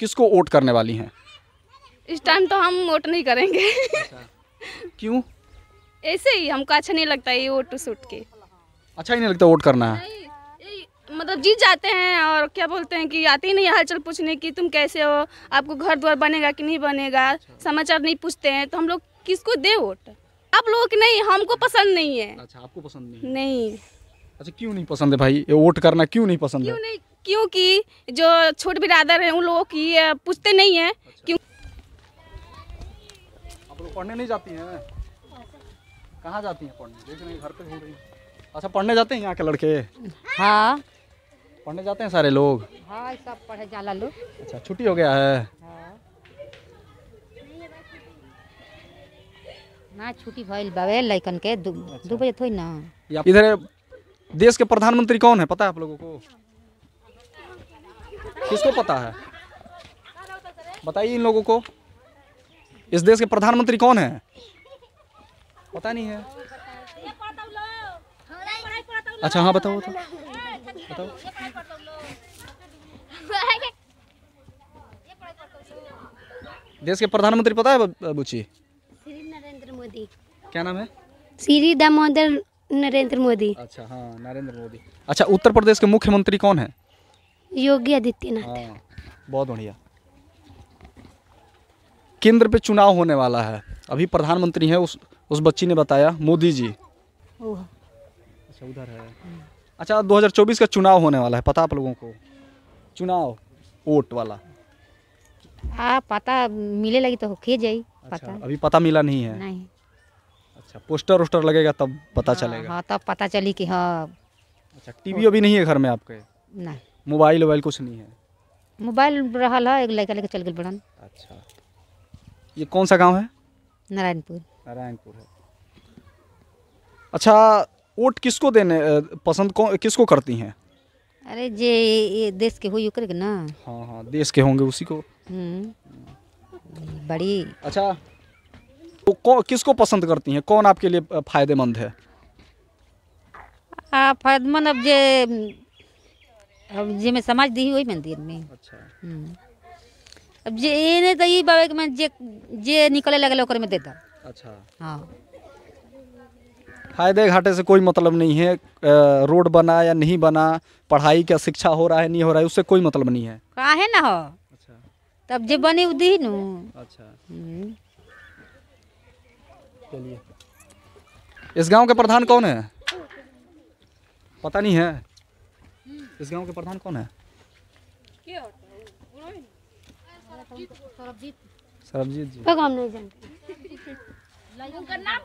किसको वोट करने वाली हैं इस टाइम तो हम वोट नहीं करेंगे अच्छा। क्यों ऐसे ही हमको अच्छा नहीं लगता ये वोट सूट के अच्छा ही नहीं लगता वोट करना है मतलब जीत जाते हैं और क्या बोलते हैं कि आते ही नहीं हालचाल पूछने की तुम कैसे हो आपको घर द्वार बनेगा कि नहीं बनेगा अच्छा। समाचार नहीं पूछते हैं तो हम लोग किसको दे वोट आप लोग नहीं हमको पसंद नहीं है अच्छा आपको पसंद नहीं नहीं अच्छा क्यों नहीं पसंद है भाई ये वोट करना क्यों नहीं पसंद क्यों है? नहीं क्योंकि जो छोट बिरादर हैं उन लोगों की पूछते नहीं है अच्छा। क्यों आप लोग पढ़ने नहीं जाती हैं कहाँ जाती हैं पढ़ने देख रहे घर पे घूम रही अच्छा पढ़ने जाते हैं यहाँ के लड़के हाँ पढ़ने जाते हैं सारे लोग हाँ सब पढ़े जाला लोग अच्छा छुट्टी हो गया है हाँ। ना छुट्टी भाई बाबे लाइकन के दू, अच्छा। बजे थोड़ी ना इधर देश के प्रधानमंत्री कौन है पता है आप लोगों को किसको पता है बताइए इन लोगों को इस देश के प्रधानमंत्री कौन है पता नहीं है अच्छा हाँ बताओ बताओ बताओ देश के प्रधानमंत्री पता है बुची श्री नरेंद्र मोदी क्या नाम है श्री दामोदर नरेंद्र मोदी अच्छा हाँ नरेंद्र मोदी अच्छा उत्तर प्रदेश के मुख्यमंत्री कौन है योगी आदित्यनाथ हाँ, बहुत बढ़िया केंद्र पे चुनाव होने वाला है अभी प्रधानमंत्री हैं उस उस बच्ची ने बताया मोदी जी अच्छा उधर है अच्छा 2024 का चुनाव होने वाला है पता आप लोगों को चुनाव वोट वाला आ हाँ, पता मिले लगी तो होके जाई अच्छा, पता अभी पता मिला नहीं है नहीं अच्छा पोस्टर उस्टर लगेगा तब पता हाँ, चलेगा हाँ तब पता चली कि हाँ अच्छा टीवी अभी नहीं है घर में आपके नहीं मोबाइल वोबाइल कुछ नहीं है मोबाइल रहा एक लड़का लेकर चल गए बड़न अच्छा ये कौन सा गांव है नारायणपुर नारायणपुर है अच्छा वोट किसको देने पसंद कौन किसको करती हैं अरे जे ये देश के हो यू करेगा ना हाँ हाँ देश के होंगे उसी को हम्म। बड़ी अच्छा तो कौन किसको पसंद करती हैं कौन आपके लिए फायदेमंद है फायदेमंद अब जे अब जे में समाज दी वही मंदिर में अच्छा हम्म। अब जे तो ये तो दई बाबा के में जे जे निकले लगे ओकर में देता अच्छा हां फायदे घाटे से कोई मतलब नहीं है रोड बना या नहीं बना पढ़ाई का शिक्षा हो रहा है नहीं हो रहा है उससे कोई मतलब नहीं है कहा है ना हो अच्छा तब जे बने उदी नु अच्छा हम्म। चलिए इस गांव के प्रधान कौन है पता नहीं है इस गांव के प्रधान कौन है तो सरबजीत जी हम नहीं जानते उनका नाम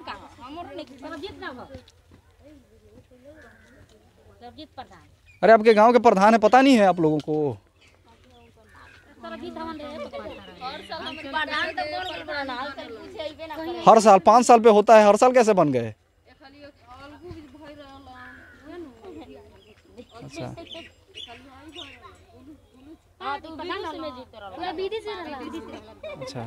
सरबजीत प्रधान अरे आपके गांव के प्रधान है पता नहीं है आप लोगों को तो तो हर साल पाँच साल पे होता है हर साल कैसे बन गए अच्छा हाँ, तो अच्छा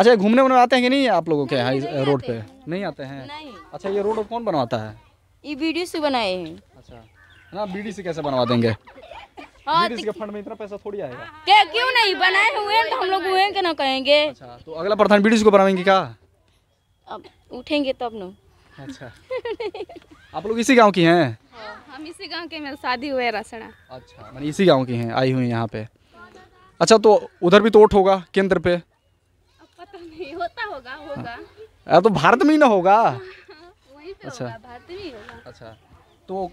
अच्छा घूमने वूमने आते हैं कि नहीं आप लोगों के यहाँ रोड पे नहीं आते हैं अच्छा ये रोड कौन बनवाता है ये बीडी से बनाए हैं अच्छा ना बीडी से कैसे बनवा देंगे हाँ, बीडी तो के फंड में इतना पैसा थोड़ी आएगा हाँ, क्या क्यों नहीं बनाए हुए हैं तो हम लोग हुए के ना कहेंगे अच्छा तो अगला प्रधान बीडी को बनाएंगे क्या अब उठेंगे तब ना अच्छा आप लोग इसी गांव की हैं हाँ, हम इसी गांव के मेरे शादी हुए रसना अच्छा मैंने इसी गांव की हैं आई हुई यहाँ पे अच्छा तो उधर भी तोट तो होगा केंद्र पे पता नहीं होता होगा होगा हाँ। तो भारत में ही ना होगा हाँ, अच्छा भारत में ही होगा अच्छा तो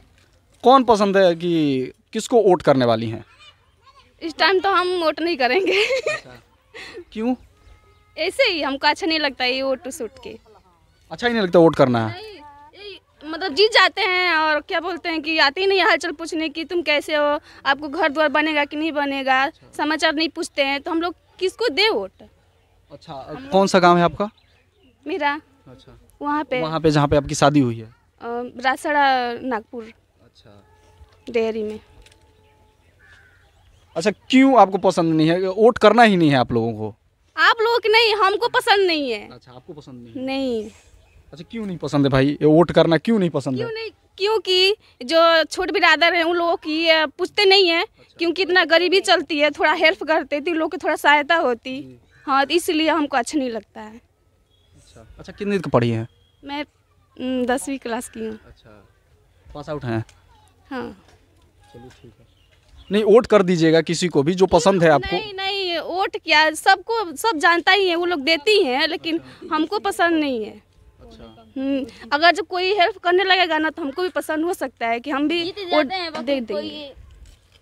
कौन पसंद है कि किसको वोट करने वाली हैं इस टाइम तो हम वोट नहीं करेंगे अच्छा। क्यों ऐसे ही हमको अच्छा नहीं लगता ये वोट सूट के अच्छा ही नहीं लगता वोट करना है लोग जीत जाते हैं और क्या बोलते हैं कि आते ही नहीं हालचाल पूछने की तुम कैसे हो आपको घर द्वार बनेगा कि नहीं बनेगा अच्छा। समाचार नहीं पूछते हैं तो हम लोग किसको दे वोट अच्छा कौन सा गाँव है आपका मेरा अच्छा वहाँ पे वहाँ पे जहाँ पे आपकी शादी हुई है रासड़ा नागपुर अच्छा डेयरी में अच्छा क्यों आपको पसंद नहीं है वोट करना ही नहीं है आप लोगों को आप लोग नहीं हमको पसंद नहीं है अच्छा आपको पसंद नहीं है? नहीं अच्छा क्यों नहीं पसंद है भाई ये वोट करना क्यों नहीं पसंद क्यों नहीं क्योंकि जो छोट बिरादर है उन लोगों की पूछते नहीं है अच्छा। क्योंकि इतना गरीबी चलती है थोड़ा हेल्प करते तो लोग की थोड़ा सहायता होती हाँ तो इसलिए हमको अच्छा नहीं लगता है अच्छा अच्छा कितने दिन पढ़ी है मैं दसवीं क्लास की हूँ अच्छा पास आउट है हाँ चलिए ठीक है नहीं वोट कर दीजिएगा किसी को भी जो पसंद है आपको नहीं नहीं वोट क्या सबको सब जानता ही है वो लोग देती हैं लेकिन अच्छा। हमको पसंद नहीं है अच्छा हम्म, अगर जब कोई हेल्प करने लगेगा ना तो हमको भी पसंद हो सकता है कि हम भी दे देंगे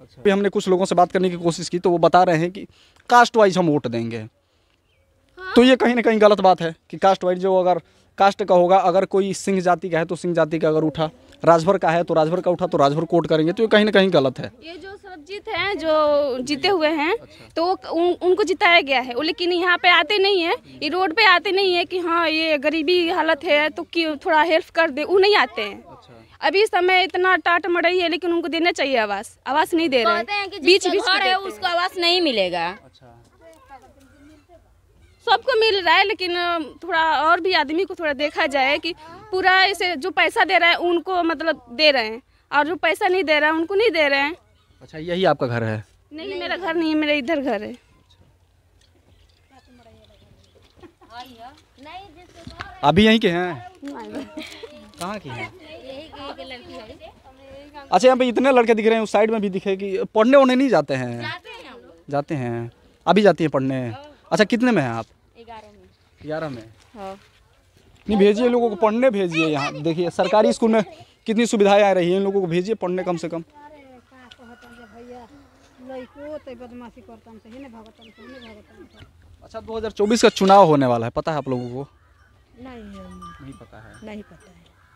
अच्छा। हमने कुछ लोगों से बात करने की कोशिश की तो वो बता रहे हैं कि कास्ट वाइज हम वोट देंगे हा? तो ये कहीं ना कहीं गलत बात है कि कास्ट वाइज जो अगर कास्ट का होगा अगर कोई सिंह जाति का है तो सिंह जाति का अगर उठा राजभर का है तो राजभर का उठा तो राजभर कोर्ट करेंगे तो ये कहीं ना कहीं गलत है ये जो सरबजीत है जो जीते हुए हैं अच्छा। तो उन, उनको जिताया गया है लेकिन यहाँ पे आते नहीं है ये रोड पे आते नहीं है कि हाँ ये गरीबी हालत है तो क्यों थोड़ा हेल्प कर दे वो नहीं आते हैं अच्छा। अभी समय इतना टाट मड़ई है लेकिन उनको देना चाहिए आवास आवास नहीं दे रहे हैं बीच बीच है उसको आवास नहीं मिलेगा अच्छा। सबको मिल रहा है लेकिन थोड़ा और भी आदमी को थोड़ा देखा जाए कि पूरा इसे जो पैसा दे रहा है उनको मतलब दे रहे हैं और जो पैसा नहीं दे रहा है उनको नहीं दे रहे हैं अच्छा यही आपका घर है नहीं, नहीं मेरा घर नहीं मेरा इधर घर है अभी यहीं के हैं कहाँ के हैं अच्छा यहाँ पे इतने लड़के दिख रहे हैं उस साइड में भी दिखे कि पढ़ने उड़ने नहीं जाते हैं जाते हैं अभी जाती है पढ़ने अच्छा कितने में हैं आप ग्यारह में ग्यारह में हाँ। नहीं भेजिए लोगों को पढ़ने भेजिए यहाँ देखिए सरकारी स्कूल में कितनी सुविधाएं आ रही है इन लोगों को भेजिए पढ़ने कम से कम अच्छा 2024 का चुनाव होने वाला है पता है आप लोगों को नहीं नहीं पता है नहीं पता है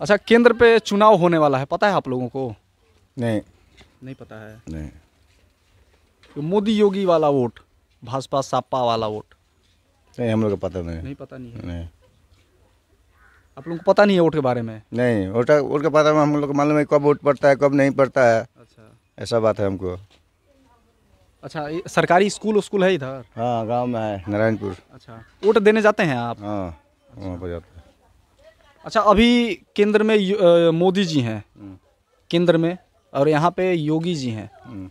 अच्छा केंद्र पे चुनाव होने वाला है पता है आप लोगों को नहीं नहीं पता है नहीं मोदी योगी वाला वोट भाजपा सापा वाला वोट नहीं हम लोग को पता नहीं नहीं पता नहीं है नहीं आप लोगों को पता नहीं है वोट के बारे में नहीं वोट वोट के बारे में हम लोग को मालूम है कब वोट पड़ता है कब नहीं पड़ता है अच्छा ऐसा बात है हमको अच्छा सरकारी स्कूल स्कूल है इधर हाँ गांव में है नारायणपुर अच्छा वोट देने जाते हैं आप हाँ वहाँ पर जाते हैं अच्छा अभी केंद्र में मोदी जी हैं हम्म। केंद्र में और यहाँ पे योगी जी हैं हम्म।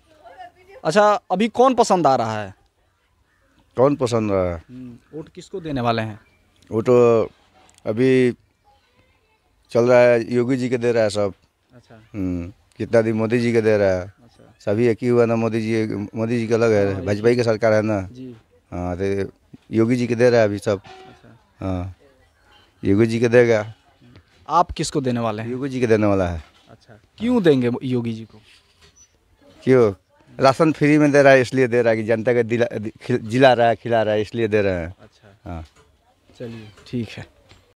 अच्छा अभी कौन पसंद आ रहा है कौन पसंद रहा है हम्म, वोट किसको देने वाले हैं वो तो अभी चल रहा है योगी जी के दे रहा है सब अच्छा हम्म, कितना दिन मोदी जी के दे रहा है अच्छा। सभी एक ही हुआ ना मोदी जी मोदी जी का अलग है भाजपा हाँ, की सरकार है ना हाँ तो योगी जी के दे रहा है अभी सब अच्छा। हाँ योगी जी के देगा आप किसको देने वाले हैं योगी जी के देने वाला है अच्छा क्यों देंगे योगी जी को क्यों राशन फ्री में दे रहा है इसलिए दे रहा है कि जनता का जिला रहा है खिला रहा है इसलिए दे रहे हैं अच्छा हाँ चलिए ठीक है